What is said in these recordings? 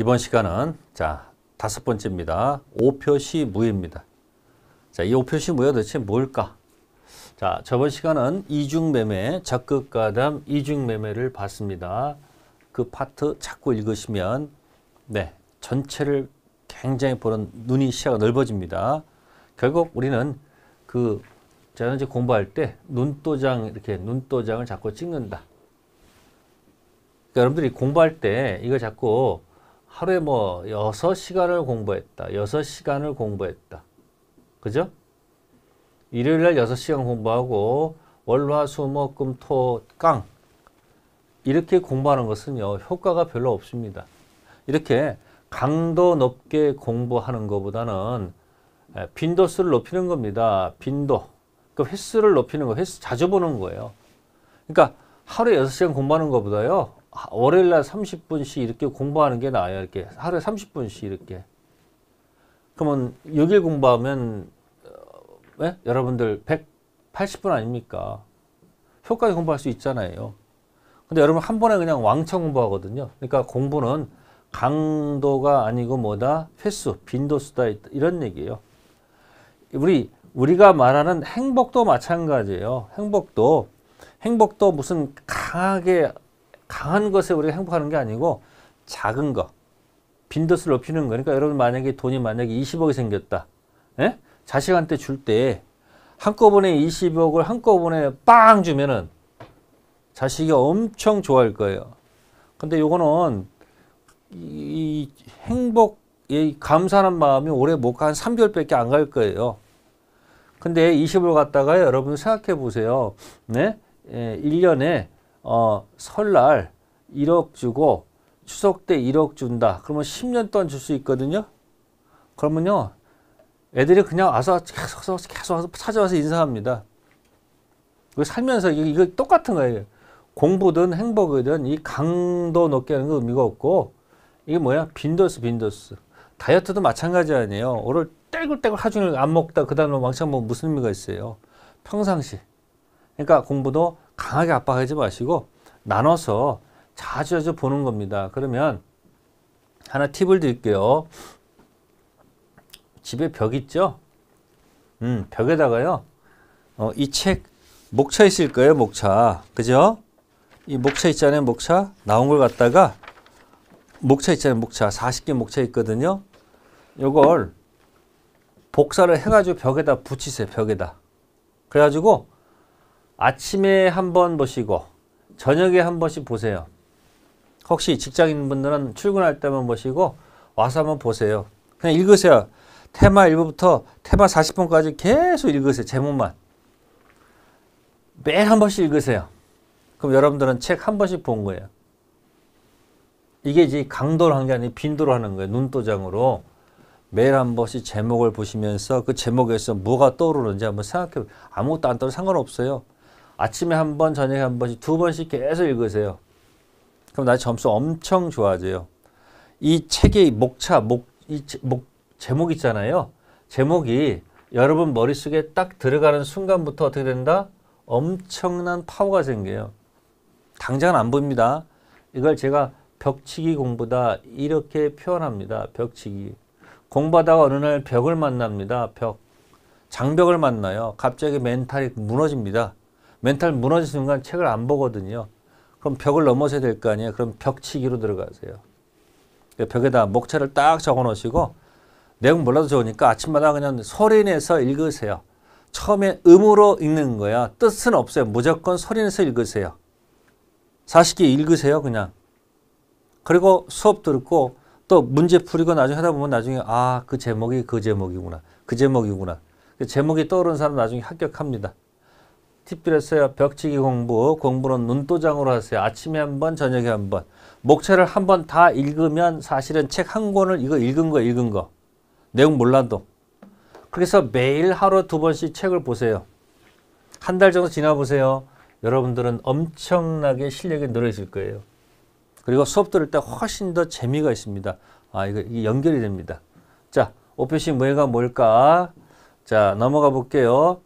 이번 시간은 자 다섯 번째입니다. 5표시 무입니다. 자, 이 5표시 무효 도대체 뭘까? 자, 저번 시간은 이중매매, 적극가담 이중매매를 봤습니다. 그 파트 자꾸 읽으시면 네, 전체를 굉장히 보는 눈이 시야가 넓어집니다. 결국 우리는 그 저는 이제 공부할 때 눈도장 이렇게 눈도장을 자꾸 찍는다. 그러니까 여러분들이 공부할 때 이거 자꾸 하루에 뭐 6시간을 공부했다. 6시간을 공부했다. 그죠? 일요일 날 6시간 공부하고 월화 수목금토 깡 이렇게 공부하는 것은요. 효과가 별로 없습니다. 이렇게 강도 높게 공부하는 것보다는 예, 빈도수를 높이는 겁니다. 빈도. 그 횟수를 높이는 거, 횟수 자주 보는 거예요. 그러니까 하루에 6시간 공부하는 것보다요. 월요일 날 30분씩 이렇게 공부하는 게 나아요. 이렇게 하루에 30분씩 이렇게. 그러면 6일 공부하면 네? 여러분들 180분 아닙니까? 효과에 공부할 수 있잖아요. 근데 여러분 한 번에 그냥 왕창 공부하거든요. 그러니까 공부는 강도가 아니고 뭐다 횟수, 빈도수다 이런 얘기예요. 우리 우리가 말하는 행복도 마찬가지예요. 행복도 행복도 무슨 강하게 강한 것에 우리가 행복하는 게 아니고 작은 거 빈도수를 높이는 거니까 그러니까 여러분 만약에 돈이 만약에 20억이 생겼다 예? 자식한테 줄 때 한꺼번에 20억을 한꺼번에 빵 주면은 자식이 엄청 좋아할 거예요 근데 요거는 이, 행복에 감사하는 마음이 오래 못 가 한 3개월밖에 안 갈 거예요 근데 20을 억 갖다가 여러분 생각해 보세요 네? 1년에 예, 어, 설날 1억 주고 추석 때 1억 준다. 그러면 10년 동안 줄 수 있거든요. 그러면요. 애들이 그냥 와서 계속 와서 계속 와서 찾아와서 인사합니다. 살면서 이거, 이거 똑같은 거예요. 공부든 행복이든 이 강도 높게 하는 거 의미가 없고 이게 뭐야? 빈도수 빈도수. 다이어트도 마찬가지 아니에요. 오늘 떼굴떼굴 하중 종일 안 먹다 그 다음에 왕창 뭐 무슨 의미가 있어요. 평상시. 그러니까 공부도 강하게 압박하지 마시고 나눠서 자주 자주 보는 겁니다. 그러면 하나 팁을 드릴게요. 집에 벽 있죠? 음, 벽에다가요. 어, 이 책 목차 있을 거예요. 목차. 그죠? 이 목차 있잖아요. 목차. 나온 걸 갖다가 목차 있잖아요. 목차. 40개 목차 있거든요. 요걸 복사를 해가지고 벽에다 붙이세요. 벽에다. 그래가지고 아침에 한 번 보시고 저녁에 한 번씩 보세요. 혹시 직장인 분들은 출근할 때만 보시고 와서 한번 보세요. 그냥 읽으세요. 테마 1부부터 테마 40번까지 계속 읽으세요. 제목만. 매일 한 번씩 읽으세요. 그럼 여러분들은 책 한 번씩 본 거예요. 이게 이제 강도로 한게 아니라 빈도로 하는 거예요. 눈도장으로. 매일 한 번씩 제목을 보시면서 그 제목에서 뭐가 떠오르는지 한번 생각해 보세요. 아무것도 안 떠도 상관없어요. 아침에 한 번, 저녁에 한 번씩 두 번씩 계속 읽으세요. 그럼 나의 점수 엄청 좋아져요. 이 책의 목차, 목, 이 제, 목, 제목 있잖아요. 제목이 여러분 머릿속에 딱 들어가는 순간부터 어떻게 된다? 엄청난 파워가 생겨요. 당장은 안 보입니다. 이걸 제가 벽치기 공부다 이렇게 표현합니다. 벽치기. 공부하다가 어느 날 벽을 만납니다. 벽. 장벽을 만나요. 갑자기 멘탈이 무너집니다. 멘탈 무너진 순간 책을 안 보거든요. 그럼 벽을 넘어서야 될 거 아니에요. 그럼 벽치기로 들어가세요. 그 벽에다 목차를 딱 적어 놓으시고 내용 몰라도 좋으니까 아침마다 그냥 소리 내서 읽으세요. 처음에 음으로 읽는 거야. 뜻은 없어요. 무조건 소리 내서 읽으세요. 40개 읽으세요. 그냥. 그리고 수업 듣고 또 문제 풀이고 나중에 하다 보면 나중에 아, 그 제목이 그 제목이구나. 그 제목이구나. 그 제목이 떠오른 사람 나중에 합격합니다. 팁드렸어요. 벽치기 공부, 공부는 눈도장으로 하세요. 아침에 한 번, 저녁에 한 번. 목차를 한 번 다 읽으면 사실은 책 한 권을 이거 읽은 거, 읽은 거. 내용 몰라도. 그래서 매일 하루 두 번씩 책을 보세요. 한 달 정도 지나보세요. 여러분들은 엄청나게 실력이 늘어질 거예요. 그리고 수업 들을 때 훨씬 더 재미가 있습니다. 아, 이거, 이게 연결이 됩니다. 자, 오표시 무해가 뭘까? 자, 넘어가 볼게요.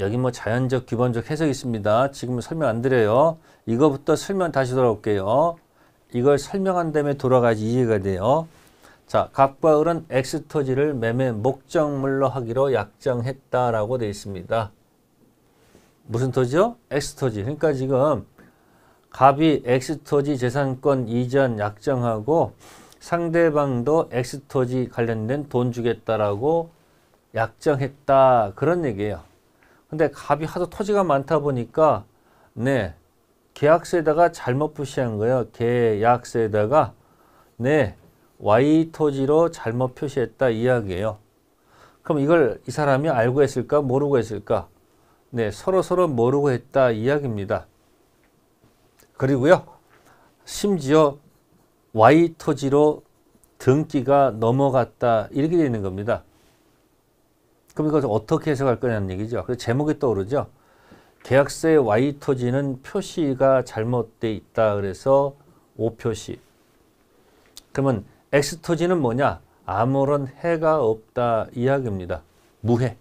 여기 뭐 자연적, 기본적 해석이 있습니다. 지금 설명 안 드려요. 이거부터 설명 다시 돌아올게요. 이걸 설명한 다음에 돌아가지 이해가 돼요. 자, 갑과 을은 X 토지를 매매 목적물로 하기로 약정했다라고 되어 있습니다. 무슨 토지요? X 토지. 그러니까 지금 갑이 X 토지 재산권 이전 약정하고 상대방도 X 토지 관련된 돈 주겠다라고 약정했다. 그런 얘기예요. 근데 갑이 하도 토지가 많다 보니까 네 계약서에다가 잘못 표시한 거예요. 계약서에다가 네 Y 토지로 잘못 표시했다 이야기예요. 그럼 이걸 이 사람이 알고 했을까 모르고 했을까? 네 서로 서로 모르고 했다 이야기입니다. 그리고요 심지어 Y 토지로 등기가 넘어갔다 이렇게 되는 겁니다. 그럼 이것을 어떻게 해석할 거냐는 얘기죠. 그래서 제목이 떠오르죠. 계약서의 Y 토지는 표시가 잘못돼 있다 그래서 O 표시. 그러면 X 토지는 뭐냐? 아무런 해가 없다 이야기입니다. 무해.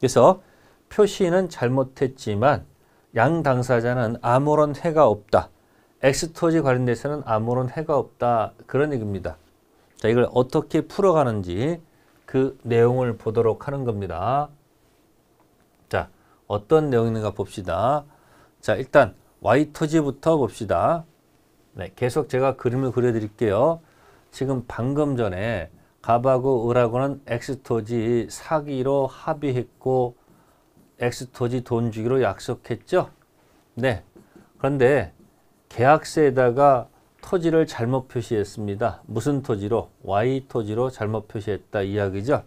그래서 표시는 잘못했지만 양 당사자는 아무런 해가 없다. X 토지 관련돼서는 아무런 해가 없다. 그런 얘기입니다. 자, 이걸 어떻게 풀어가는지 그 내용을 보도록 하는 겁니다. 자, 어떤 내용인가 봅시다. 자, 일단 Y 터지부터 봅시다. 네, 계속 제가 그림을 그려드릴게요. 지금 방금 전에 가바고 을하고는 엑스 토지 사기로 합의했고 엑스 토지 돈 주기로 약속했죠. 네, 그런데 계약서에다가 토지를 잘못 표시했습니다. 무슨 토지로? Y 토지로 잘못 표시했다 이야기죠.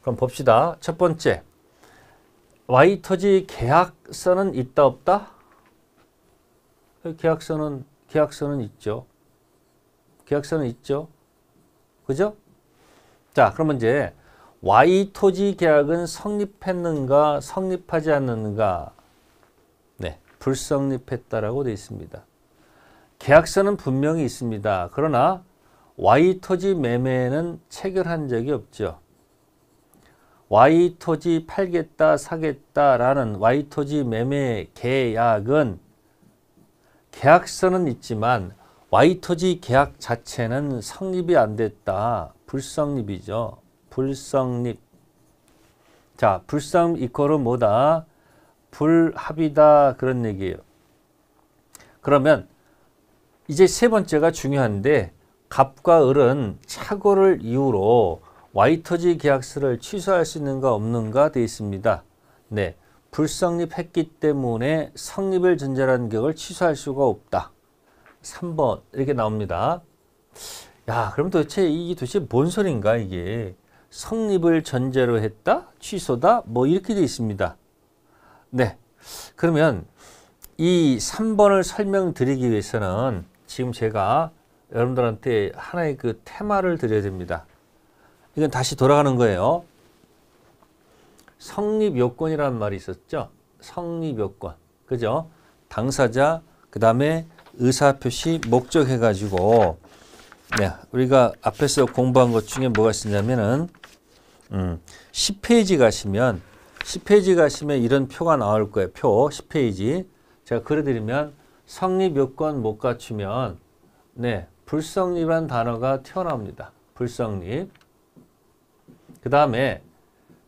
그럼 봅시다. 첫 번째, Y 토지 계약서는 있다 없다? 계약서는 계약서는 있죠. 계약서는 있죠. 그죠? 자, 그러면 이제 Y 토지 계약은 성립했는가, 성립하지 않는가? 네, 불성립했다라고 되어 있습니다. 계약서는 분명히 있습니다. 그러나 Y 토지 매매는 체결한 적이 없죠. Y 토지 팔겠다 사겠다라는 Y 토지 매매 계약은 계약서는 있지만 Y 토지 계약 자체는 성립이 안 됐다. 불성립이죠. 불성립. 자, 불성 이퀄은 뭐다? 불합이다 그런 얘기예요. 그러면 이제 세 번째가 중요한데 갑과 을은 착오를 이유로 와이터지 계약서를 취소할 수 있는가 없는가 되어 있습니다. 네, 불성립했기 때문에 성립을 전제라는 격을 취소할 수가 없다. 3번 이렇게 나옵니다. 야, 그럼 도대체 이게 도대체 뭔 소린가 이게 성립을 전제로 했다, 취소다 뭐 이렇게 되어 있습니다. 네, 그러면 이 3번을 설명드리기 위해서는 지금 제가 여러분들한테 하나의 그 테마를 드려야 됩니다. 이건 다시 돌아가는 거예요. 성립 요건이라는 말이 있었죠. 성립 요건. 그죠? 당사자, 그 다음에 의사표시 목적 해가지고, 네, 우리가 앞에서 공부한 것 중에 뭐가 있었냐면은, 음, 10페이지 가시면, 10페이지 가시면 이런 표가 나올 거예요. 표, 10페이지. 제가 그려드리면 성립 요건 못 갖추면 네, 불성립한 단어가 튀어나옵니다. 불성립. 그 다음에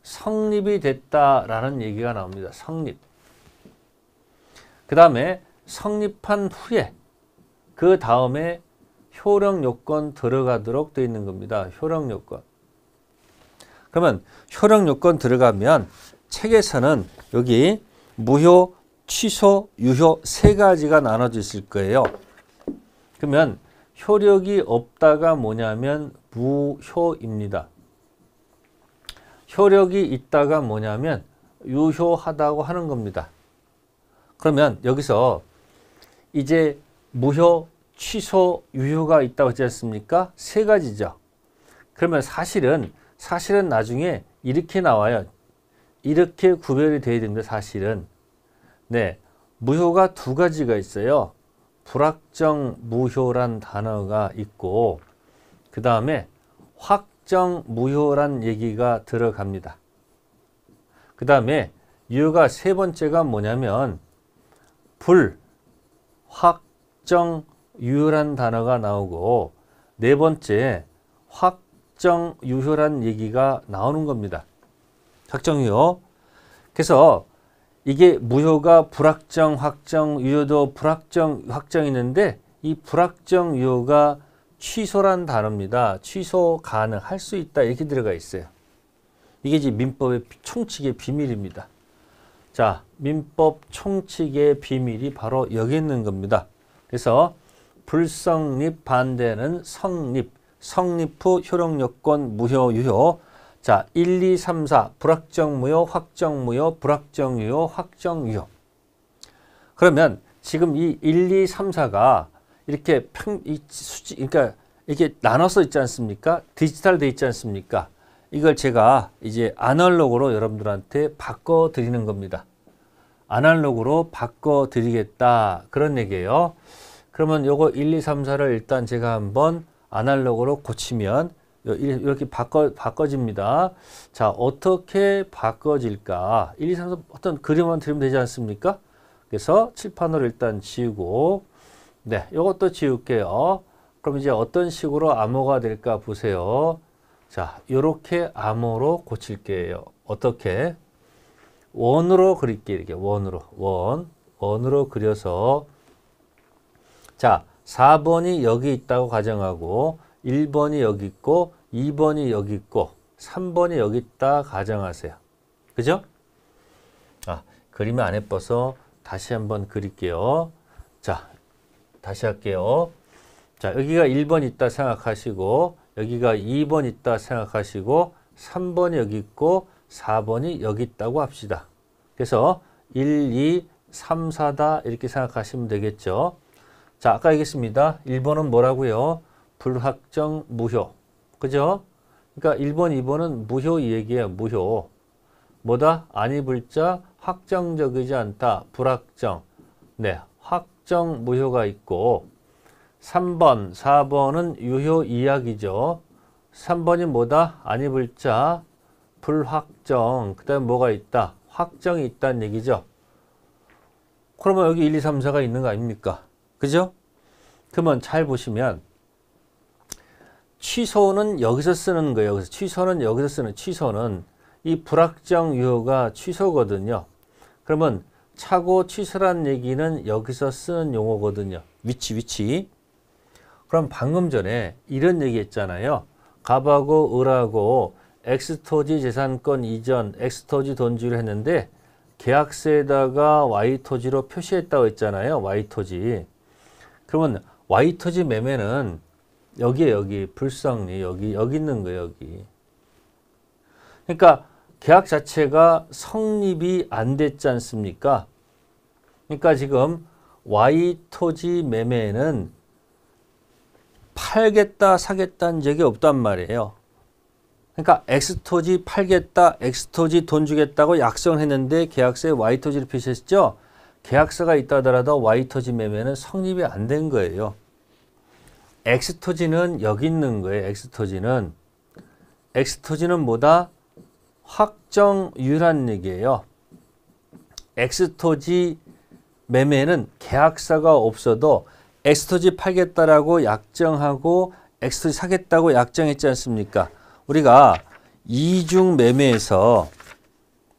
성립이 됐다라는 얘기가 나옵니다. 성립. 그 다음에 성립한 후에 그 다음에 효력 요건 들어가도록 되어 있는 겁니다. 효력 요건. 그러면 효력 요건 들어가면 책에서는 여기 무효 취소, 유효 세 가지가 나눠져 있을 거예요. 그러면 효력이 없다가 뭐냐면 무효입니다. 효력이 있다가 뭐냐면 유효하다고 하는 겁니다. 그러면 여기서 이제 무효, 취소, 유효가 있다고 했지 않습니까? 세 가지죠. 그러면 사실은 사실은 나중에 이렇게 나와요. 이렇게 구별이 돼야 되는데 사실은 네, 무효가 두 가지가 있어요. 불확정 무효란 단어가 있고 그 다음에 확정 무효란 얘기가 들어갑니다. 그 다음에 이유가 세 번째가 뭐냐면 불, 확정, 유효란 단어가 나오고 네 번째 확정, 유효란 얘기가 나오는 겁니다. 확정, 유효. 그래서 이게 무효가 불확정, 확정, 유효도 불확정, 확정 있는데 이 불확정 유효가 취소란 단어입니다. 취소 가능, 할 수 있다 이렇게 들어가 있어요. 이게 이제 민법의 총칙의 비밀입니다. 자, 민법 총칙의 비밀이 바로 여기 있는 겁니다. 그래서 불성립 반대는 성립, 성립 후 효력요건 무효, 유효, 자, 1, 2, 3, 4 불확정무효, 확정무효, 불확정유효, 확정유효. 그러면 지금 이 1, 2, 3, 4가 이렇게 평, 이 수치, 그러니까 이게 나눠서 있지 않습니까? 디지털 돼 있지 않습니까? 이걸 제가 이제 아날로그로 여러분들한테 바꿔 드리는 겁니다. 아날로그로 바꿔 드리겠다. 그런 얘기예요. 그러면 요거 1, 2, 3, 4를 일단 제가 한번 아날로그로 고치면 이렇게 바꿔, 바꿔집니다. 자, 어떻게 바꿔질까? 1, 2, 3, 4 어떤 그림만 드리면 되지 않습니까? 그래서 칠판으로 일단 지우고, 네, 이것도 지울게요. 그럼 이제 어떤 식으로 암호가 될까 보세요. 자, 이렇게 암호로 고칠게요. 어떻게? 원으로 그릴게 이렇게 원으로 원 원으로 그려서 자 4번이 여기 있다고 가정하고 1번이 여기 있고 2번이 여기 있고 3번이 여기 있다 가정하세요. 그죠? 아, 그림이 안 예뻐서 다시 한번 그릴게요. 자, 다시 할게요. 자, 여기가 1번 있다 생각하시고 여기가 2번 있다 생각하시고 3번이 여기 있고 4번이 여기 있다고 합시다. 그래서 1, 2, 3, 4다 이렇게 생각하시면 되겠죠. 자, 아까 얘기했습니다. 1번은 뭐라고요? 불확정, 무효. 그죠? 그러니까 1번, 2번은 무효 얘기예요. 무효. 뭐다? 아니 불자 확정적이지 않다. 불확정. 네. 확정 무효가 있고 3번, 4번은 유효 이야기죠. 3번이 뭐다? 아니 불자 불확정. 그다음 뭐가 있다? 확정이 있다는 얘기죠. 그러면 여기 1, 2, 3, 4가 있는 거 아닙니까? 그죠? 그러면 잘 보시면 취소는 여기서 쓰는 거예요. 여기서 취소는 여기서 쓰는 취소는 이 불확정 유효가 취소거든요. 그러면 차고 취소란 얘기는 여기서 쓰는 용어거든요. 위치 위치. 그럼 방금 전에 이런 얘기 했잖아요. 갑하고 을하고 엑토지 재산권 이전, 엑토지 돈주를 했는데 계약서에다가 Y토지로 표시했다고 했잖아요. Y토지. 그러면 Y토지 매매는 여기에 여기 불성리 여기 여기 있는 거 여기. 그러니까 계약 자체가 성립이 안 됐지 않습니까? 그러니까 지금 Y 토지 매매는 팔겠다 사겠다는 적이 없단 말이에요. 그러니까 X 토지 팔겠다, X 토지 돈 주겠다고 약속 했는데 계약서에 Y 토지를 표시했죠. 계약서가 있다더라도 Y 토지 매매는 성립이 안 된 거예요. 엑스토지는 여기 있는 거예요. 엑스토지는. 엑스토지는 뭐다? 확정 유란 얘기예요. 엑스토지 매매는 계약사가 없어도 엑스토지 팔겠다라고 약정하고 엑스토지 사겠다고 약정했지 않습니까? 우리가 이중 매매에서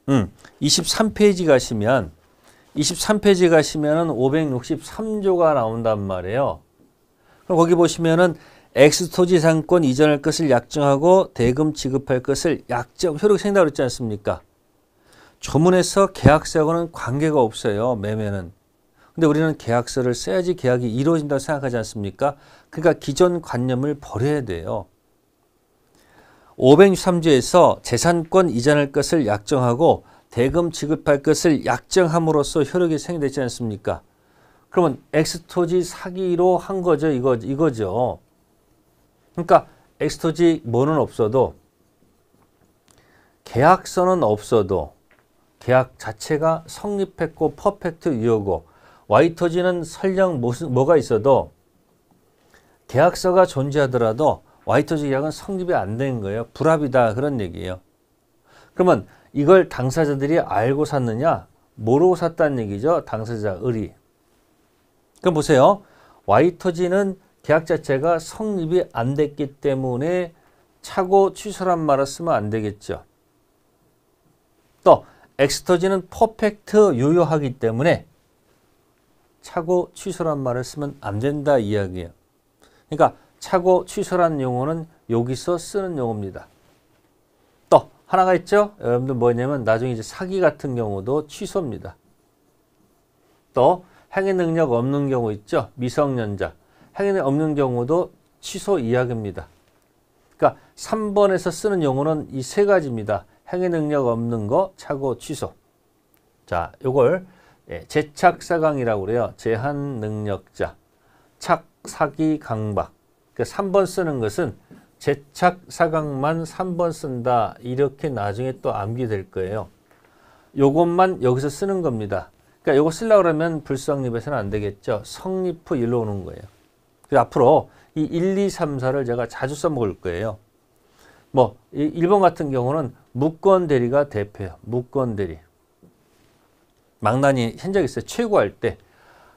음, 23페이지 가시면 23페이지 가시면 563조가 나온단 말이에요. 그럼 거기 보시면은 엑스토지 상권 이전할 것을 약정하고 대금 지급할 것을 약정 효력 생긴다고 그랬지 않습니까? 조문에서 계약서하고는 관계가 없어요. 매매는. 근데 우리는 계약서를 써야지 계약이 이루어진다고 생각하지 않습니까? 그러니까 기존 관념을 버려야 돼요. 563조에서 재산권 이전할 것을 약정하고 대금 지급할 것을 약정함으로써 효력이 생겨되지 않습니까? 그러면 엑스토지 사기로 한 거죠. 이거, 이거죠. 그러니까 엑스토지 뭐는 없어도 계약서는 없어도 계약 자체가 성립했고 퍼펙트 유효고 와이터지는 설령 무슨, 뭐가 있어도 계약서가 존재하더라도 와이터지 계약은 성립이 안 된 거예요. 불합이다 그런 얘기예요. 그러면 이걸 당사자들이 알고 샀느냐 모르고 샀다는 얘기죠. 당사자 의리. 그럼 보세요. 와이터지는 계약 자체가 성립이 안 됐기 때문에 차고 취소란 말을 쓰면 안 되겠죠. 또엑스터지는 퍼펙트 유효하기 때문에 차고 취소란 말을 쓰면 안 된다 이야기예요. 그러니까 차고 취소란 용어는 여기서 쓰는 용어입니다. 또 하나가 있죠. 여러분들 뭐냐면 나중에 이제 사기 같은 경우도 취소입니다. 또 행위 능력 없는 경우 있죠. 미성년자. 행위 능력 없는 경우도 취소 이하입니다 그러니까 3번에서 쓰는 용어는 이 세 가지입니다. 행위 능력 없는 거, 착오, 취소. 자, 요걸 예, 제착사강이라고 그래요. 제한 능력자. 착, 사기, 강박. 그러니까 3번 쓰는 것은 제착사강만 3번 쓴다. 이렇게 나중에 또 암기될 거예요. 요것만 여기서 쓰는 겁니다. 그러니까 이거 쓰려 그러면 불성립에서는 안 되겠죠. 성립 후 일로 오는 거예요. 그래서 앞으로 이 1, 2, 3, 4를 제가 자주 써먹을 거예요. 뭐 일본 같은 경우는 무권 대리가 대표예요. 무권 대리. 망나니 현적 있어요. 최고할 때.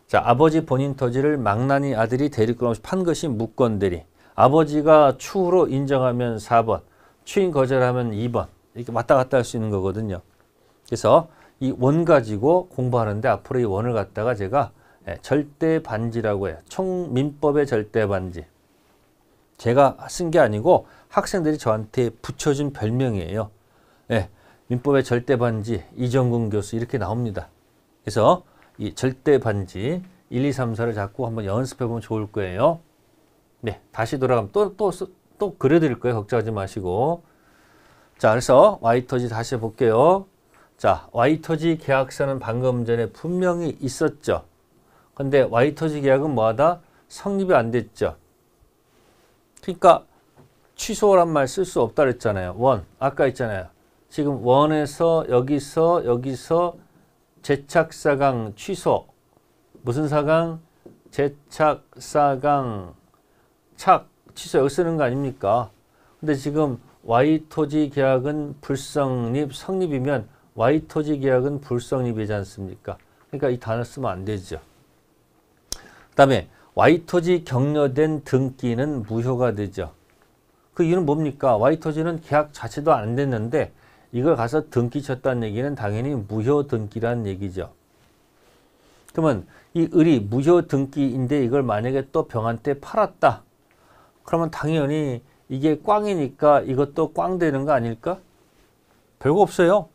자, 아버지 본인 토지를 망나니 아들이 대리권 없이 판 것이 무권 대리. 아버지가 추후로 인정하면 4번, 추인 거절하면 2번. 이렇게 왔다 갔다 할 수 있는 거거든요. 그래서 이원 가지고 공부하는데 앞으로 이 원을 갖다가 제가 예, 절대 반지라고 해요. 총민법의 절대 반지. 제가 쓴 게 아니고 학생들이 저한테 붙여준 별명이에요. 예, 민법의 절대 반지 이정근 교수 이렇게 나옵니다. 그래서 이 절대 반지 1, 2, 3, 4를 자꾸 한번 연습해 보면 좋을 거예요. 네, 다시 돌아가면 또 또 또 그려 드릴 거예요. 걱정하지 마시고. 자, 그래서 와이 터지 다시 해 볼게요. 자, 와이터지 계약서는 방금 전에 분명히 있었죠. 근데 와이터지 계약은 뭐하다? 성립이 안 됐죠. 그러니까 취소란 말 쓸 수 없다 그랬잖아요. 원, 아까 있잖아요. 지금 원에서 여기서 여기서 제착사강 취소 무슨 사강? 제착사강 착 취소 여기 쓰는 거 아닙니까? 근데 지금 Y토지 계약은 불성립 성립이면 와이토지 계약은 불성립이지 않습니까? 그러니까 이 단어 쓰면 안 되죠. 그 다음에 와이토지 격려된 등기는 무효가 되죠. 그 이유는 뭡니까? 와이토지는 계약 자체도 안 됐는데 이걸 가서 등기 쳤다는 얘기는 당연히 무효 등기라는 얘기죠. 그러면 이 을이 무효 등기인데 이걸 만약에 또 병한테 팔았다. 그러면 당연히 이게 꽝이니까 이것도 꽝 되는 거 아닐까? 별거 없어요.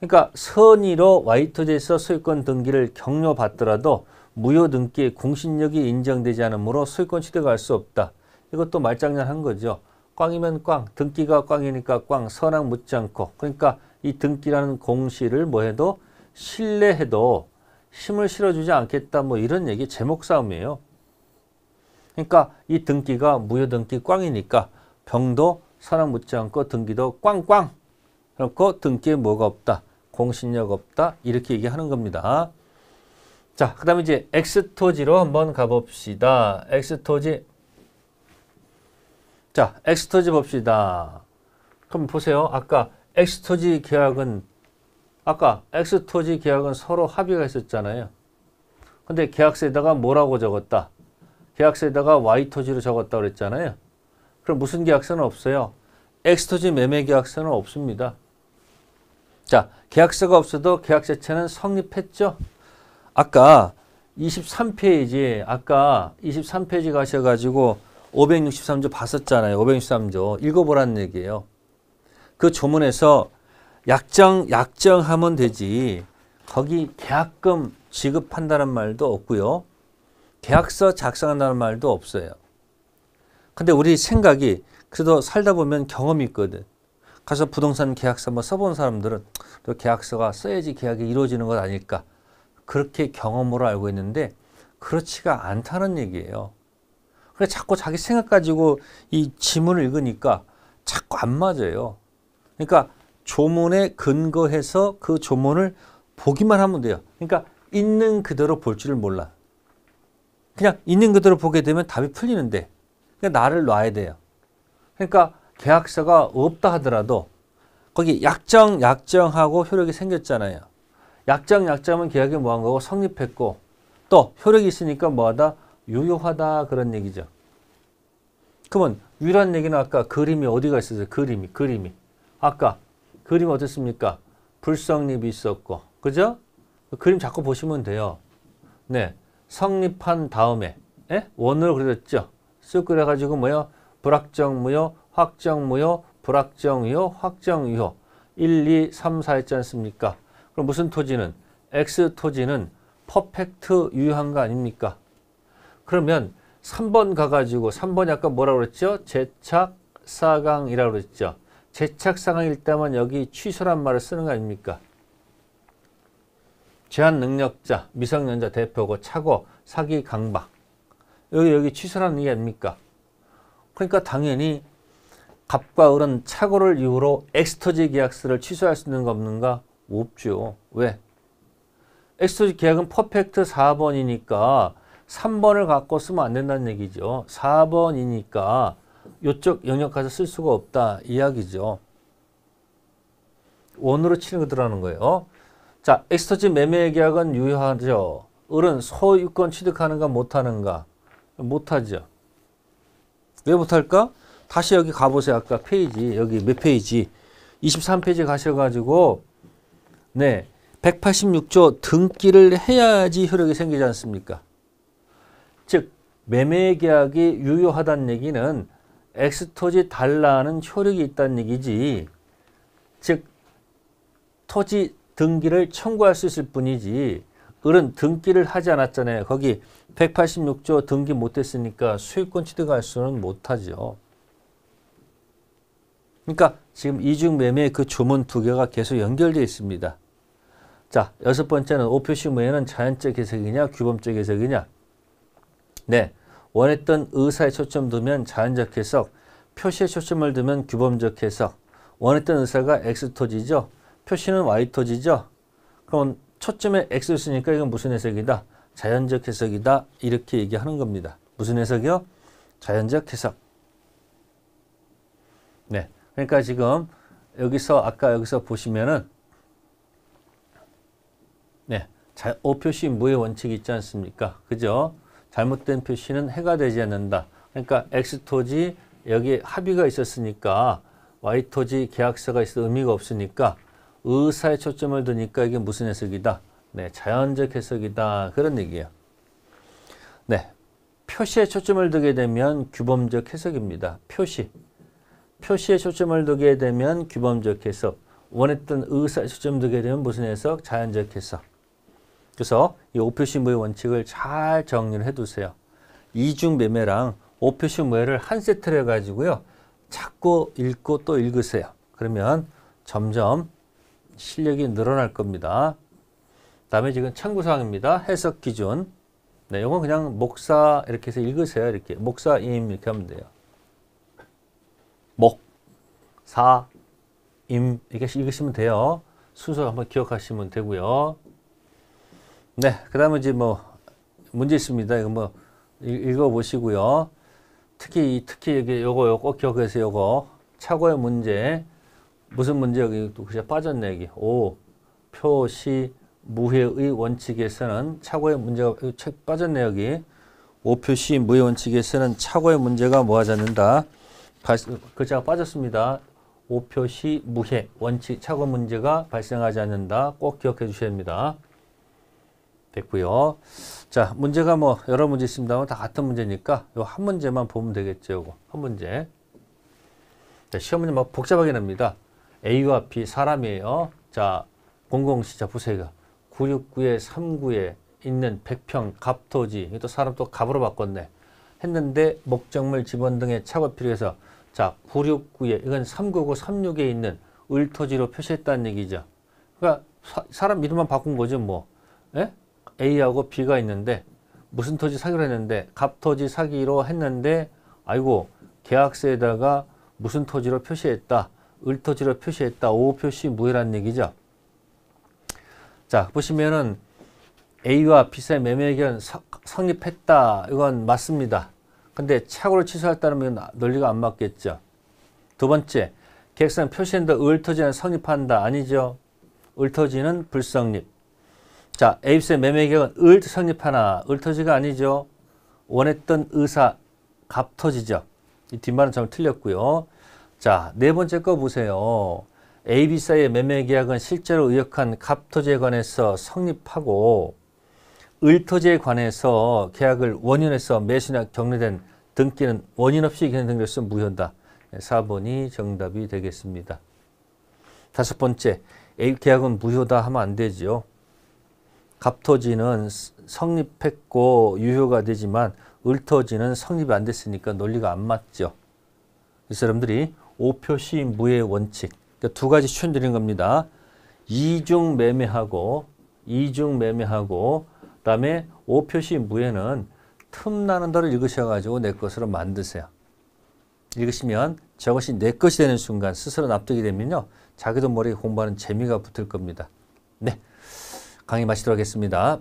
그러니까 선의로 와이토제에서 소유권 등기를 격려받더라도 무효 등기의 공신력이 인정되지 않으므로 소유권 취득할 수 없다. 이것도 말장난한 거죠. 꽝이면 꽝, 등기가 꽝이니까 꽝, 선악 묻지 않고. 그러니까 이 등기라는 공시를 뭐해도 신뢰해도 힘을 실어주지 않겠다 뭐 이런 얘기 제목 싸움이에요. 그러니까 이 등기가 무효 등기 꽝이니까 병도 선악 묻지 않고 등기도 꽝꽝 그렇고 등기에 뭐가 없다. 공신력 없다 이렇게 얘기하는 겁니다. 자, 그 다음에 이제 엑스토지로 한번 가봅시다. 엑스토지 자, 엑스토지 봅시다. 그럼 보세요. 아까 엑스토지 계약은 아까 엑스토지 계약은 서로 합의가 있었잖아요. 근데 계약서에다가 뭐라고 적었다? 계약서에다가 Y토지로 적었다 그랬잖아요. 그럼 무슨 계약서는 없어요? 엑스토지 매매 계약서는 없습니다. 자, 계약서가 없어도 계약자체는 성립했죠? 아까 23페이지, 아까 23페이지 가셔가지고 563조 봤었잖아요. 563조. 읽어보라는 얘기예요. 그 조문에서 약정, 약정하면 되지. 거기 계약금 지급한다는 말도 없고요. 계약서 작성한다는 말도 없어요. 근데 우리 생각이 그래도 살다 보면 경험이 있거든. 가서 부동산 계약서 뭐 써본 사람들은 또 계약서가 써야지 계약이 이루어지는 것 아닐까 그렇게 경험으로 알고 있는데 그렇지가 않다는 얘기예요. 그래 자꾸 자기 생각 가지고 이 지문을 읽으니까 자꾸 안 맞아요. 그러니까 조문에 근거해서 그 조문을 보기만 하면 돼요. 그러니까 있는 그대로 볼 줄을 몰라. 그냥 있는 그대로 보게 되면 답이 풀리는데 그러 나를 놔야 돼요. 그러니까 계약서가 없다 하더라도 거기 약정 약정하고 효력이 생겼잖아요. 약정 약정은 계약이 뭐한 거고 성립했고 또 효력이 있으니까 뭐하다 유효하다 그런 얘기죠. 그러면 유일한 얘기는 아까 그림이 어디가 있었어요? 그림이 그림이 아까 그림 어땠습니까? 불성립이 있었고 그죠? 그림 자꾸 보시면 돼요. 네 성립한 다음에 에? 예? 원으로 그려졌죠. 쓱 그려가지고 뭐요? 불확정 무효 확정무효, 불확정유효, 확정유효 1, 2, 3, 4 했지 않습니까? 그럼 무슨 토지는? X 토지는 퍼펙트 유효한 거 아닙니까? 그러면 3번 가가지고 3번 약간 뭐라 그랬죠? 제착 사강이라고 그랬죠. 제착 사강일 때만 여기 취소란 말을 쓰는 거 아닙니까? 제한 능력자, 미성년자 대표고 차고 사기 강박. 여기 여기 취소라는 얘 아닙니까? 그러니까 당연히 갑과 을은 착오를 이유로 엑스터지 계약서를 취소할 수 있는 거 없는가? 없죠. 왜? 엑스터지 계약은 퍼펙트 4번이니까 3번을 갖고 쓰면 안 된다는 얘기죠. 4번이니까 이쪽 영역까지 쓸 수가 없다 이야기죠. 원으로 치는 거라는 거예요. 자, 엑스터지 매매 계약은 유효하죠. 을은 소유권 취득하는가 못하는가? 못하죠. 왜 못할까? 다시 여기 가보세요. 아까 페이지, 여기 몇 페이지? 23페이지 가셔가지고, 네, 186조 등기를 해야지 효력이 생기지 않습니까? 즉, 매매계약이 유효하다는 얘기는 엑스토지 달라는 효력이 있다는 얘기지, 즉, 토지 등기를 청구할 수 있을 뿐이지, 을은 등기를 하지 않았잖아요. 거기 186조 등기 못했으니까 수익권 취득할 수는 못하죠. 그러니까 지금 이중 매매의 그 주문 두 개가 계속 연결되어 있습니다. 자, 여섯 번째는 오표식 매매는 자연적 해석이냐 규범적 해석이냐. 네, 원했던 의사에 초점 두면 자연적 해석, 표시에 초점을 두면 규범적 해석. 원했던 의사가 X토지죠. 표시는 Y토지죠. 그럼 초점에 X 쓰니까 이건 무슨 해석이다? 자연적 해석이다. 이렇게 얘기하는 겁니다. 무슨 해석이요? 자연적 해석. 네. 그러니까 지금 여기서 아까 여기서 보시면은 네, 자, 오표시 무의 원칙이 있지 않습니까? 그죠? 잘못된 표시는 해가 되지 않는다. 그러니까 X토지 여기 합의가 있었으니까 Y토지 계약서가 있어 의미가 없으니까 의사에 초점을 두니까 이게 무슨 해석이다? 네, 자연적 해석이다. 그런 얘기예요. 네, 표시에 초점을 두게 되면 규범적 해석입니다. 표시. 표시에 초점을 두게 되면 규범적 해석, 원했던 의사에 초점 두게 되면 무슨 해석? 자연적 해석. 그래서 이오표시 무의 원칙을 잘 정리를 해두세요. 이중 매매랑 오표시 무예를 한 세트로 해가지고요. 찾고 읽고 또 읽으세요. 그러면 점점 실력이 늘어날 겁니다. 다음에 지금 참고사항입니다. 해석 기준. 네, 이건 그냥 목사 이렇게 해서 읽으세요. 이렇게 목사임 이렇게 하면 돼요. 목, 사, 임 이게 렇 읽으시면 돼요. 순서 한번 기억하시면 되고요. 네, 그 다음에 이제 뭐 문제 있습니다. 이거 뭐 읽어보시고요. 특히 특히 이게 요거 요거 기억해서 요거 차고의 문제 무슨 문제 여기 또 그냥 빠졌네 여기 오 표시 무해의 원칙에서는 차고의 문제가 책 빠졌네 여기 오표시 무해 원칙에서는 차고의 문제가 모아졌는다. 뭐 글자가 그 빠졌습니다. 5표시 무해 원칙 착오 문제가 발생하지 않는다. 꼭 기억해 주셔야 합니다. 됐고요. 자, 문제가 뭐 여러 문제 있습니다만 다 같은 문제니까 요 한 문제만 보면 되겠죠. 요거 한 문제. 자, 시험 문제 막 복잡하게 납니다. A와 B 사람이에요. 자, 공공시자 부세가 969에 39에 있는 100평 갑토지. 이 사람 또 갑으로 바꿨네. 했는데 목적물 지원 등의 착오 필요해서 자, 969에 이건 399, 36에 있는 을토지로 표시했다는 얘기죠. 그러니까 사, 람 이름만 바꾼 거죠, 뭐. 에? 예? A하고 B가 있는데 무슨 토지 사기로 했는데 갑토지 사기로 했는데 아이고 계약서에다가 무슨 토지로 표시했다. 을토지로 표시했다. 오표시 무효란 뭐 얘기죠. 자, 보시면은 A와 B사의 매매견 성립했다. 이건 맞습니다. 근데 착오를 취소했다는 논리가 안 맞겠죠. 두 번째, 계획상 표시한다, 을토지는 성립한다. 아니죠. 을토지는 불성립. 자, 에입스의 매매계획은 을 성립하나, 을토지가 아니죠. 원했던 의사, 갑토지죠. 이 뒷말은 좀 틀렸고요. 자, 네 번째 거 보세요. AB사의 매매계약은 실제로 의역한 갑토지에 관해서 성립하고 을토제에 관해서 계약을 원인에서 매수나 경례된 등기는 원인 없이 경등됐으 무효다. 4번이 정답이 되겠습니다. 다섯 번째, A 계약은 무효다 하면 안되지 갑토지는 성립했고 유효가 되지만 을토지는 성립이 안 됐으니까 논리가 안 맞죠. 이 사람들이 오표시 무의 원칙, 그러니까 두 가지 추천드린 겁니다. 이중 매매하고 이중 매매하고 다음에 5표시 무에는 틈나는 더를 읽으셔가지고 내 것으로 만드세요. 읽으시면 저것이 내 것이 되는 순간 스스로 납득이 되면요. 자기도 모르게 공부하는 재미가 붙을 겁니다. 네. 강의 마치도록 하겠습니다.